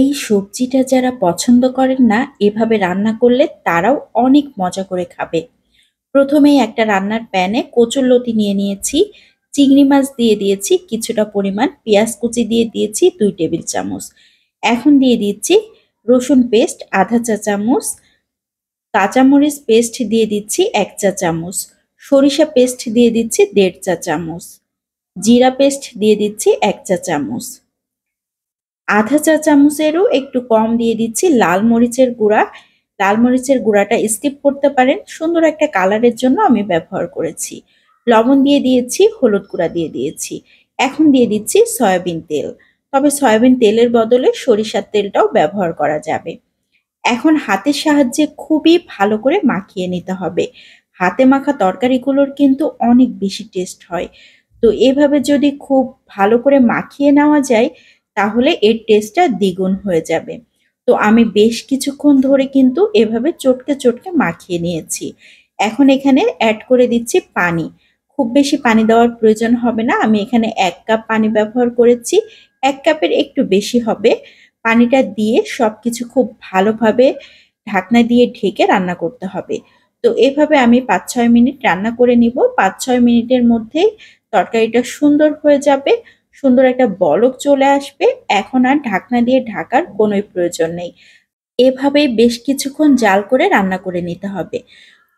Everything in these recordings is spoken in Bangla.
এই সবজিটা যারা পছন্দ করেন না এভাবে রান্না করলে তারাও অনেক মজা করে খাবে প্রথমেই একটা রান্নার প্যানে লতি নিয়ে নিয়েছি চিংড়ি মাছ দিয়ে দিয়েছি কিছুটা পরিমাণ পেঁয়াজ কুচি দিয়ে দিয়েছি দুই টেবিল চামচ এখন দিয়ে দিচ্ছি রসুন পেস্ট আধা চা চামচ কাঁচামরিচ পেস্ট দিয়ে দিচ্ছি এক চা চামচ সরিষা পেস্ট দিয়ে দিচ্ছি দেড় চা চামচ জিরা পেস্ট দিয়ে দিচ্ছি এক চা চামচ আধা চা চামচেরও একটু কম দিয়ে দিচ্ছি লাল মরিচের গুঁড়া লাল মরিচের গুঁড়াটা স্কিপ করতে পারেন সুন্দর একটা কালারের জন্য আমি ব্যবহার করেছি লবণ দিয়ে দিয়েছি হলুদ গুঁড়া দিয়ে দিয়েছি এখন দিয়ে দিচ্ছি সয়াবিন তেল তবে সয়াবিন তেলের বদলে সরিষার তেলটাও ব্যবহার করা যাবে এখন হাতের সাহায্যে খুবই ভালো করে মাখিয়ে নিতে হবে হাতে মাখা তরকারিগুলোর কিন্তু অনেক বেশি টেস্ট হয় তো এভাবে যদি খুব ভালো করে মাখিয়ে নেওয়া যায় তাহলে এর টেস্টটা দ্বিগুণ হয়ে যাবে তো আমি বেশ কিছুক্ষণ ধরে কিন্তু এভাবে চটকে চটকে মাখিয়ে নিয়েছি এখন এখানে অ্যাড করে দিচ্ছি পানি খুব বেশি পানি দেওয়ার প্রয়োজন হবে না আমি এখানে এক কাপ পানি ব্যবহার করেছি এক কাপের একটু বেশি হবে পানিটা দিয়ে সব কিছু খুব ভালোভাবে ঢাকনা দিয়ে ঢেকে রান্না করতে হবে তো এভাবে আমি পাঁচ ছয় মিনিট রান্না করে নিব পাঁচ ছয় মিনিটের মধ্যেই তরকারিটা সুন্দর হয়ে যাবে সুন্দর একটা বলক চলে আসবে এখন আর ঢাকনা দিয়ে ঢাকার কোনোই প্রয়োজন নেই এভাবে বেশ কিছুক্ষণ জাল করে রান্না করে নিতে হবে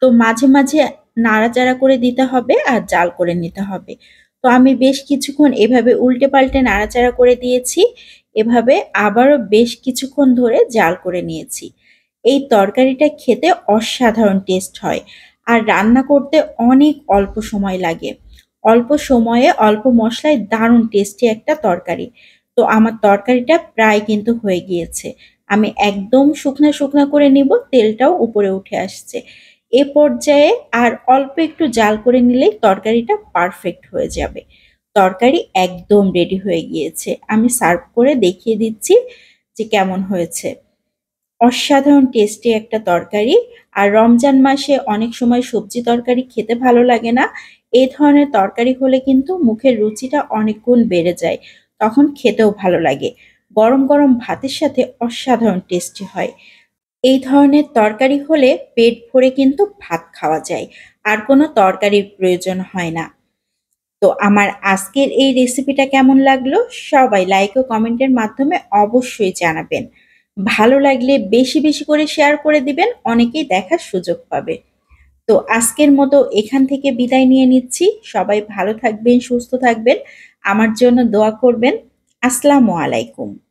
তো মাঝে মাঝে নাড়াচাড়া করে দিতে হবে আর জাল করে নিতে হবে তো আমি বেশ কিছুক্ষণ এভাবে উল্টে পাল্টে নাড়াচাড়া করে দিয়েছি এভাবে আবারও বেশ কিছুক্ষণ ধরে জাল করে নিয়েছি এই তরকারিটা খেতে অসাধারণ টেস্ট হয় আর রান্না করতে অনেক অল্প সময় লাগে অল্প সময়ে অল্প মশলায় দারুণ টেস্টি একটা তরকারি তো আমার তরকারিটা প্রায় কিন্তু হয়ে গিয়েছে আমি একদম শুকনা শুকনা করে নিব তেলটাও উপরে উঠে আসছে এ পর্যায়ে আর অল্প একটু জাল করে নিলেই তরকারিটা পারফেক্ট হয়ে যাবে তরকারি একদম রেডি হয়ে গিয়েছে আমি সার্ভ করে দেখিয়ে দিচ্ছি যে কেমন হয়েছে অসাধারণ টেস্টি একটা তরকারি আর রমজান মাসে অনেক সময় সবজি তরকারি খেতে ভালো লাগে না এই ধরনের তরকারি হলে কিন্তু মুখের রুচিটা অনেক গুণ বেড়ে যায় তখন খেতেও ভালো লাগে গরম গরম ভাতের সাথে অসাধারণ টেস্টি হয় এই ধরনের তরকারি হলে পেট ভরে কিন্তু ভাত খাওয়া যায় আর কোনো তরকারির প্রয়োজন হয় না তো আমার আজকের এই রেসিপিটা কেমন লাগলো সবাই লাইক ও কমেন্টের মাধ্যমে অবশ্যই জানাবেন ভালো লাগলে বেশি বেশি করে শেয়ার করে দিবেন অনেকেই দেখার সুযোগ পাবে তো আজকের মতো এখান থেকে বিদায় নিয়ে নিচ্ছি সবাই ভালো থাকবেন সুস্থ থাকবেন আমার জন্য দোয়া করবেন আসসালামু আলাইকুম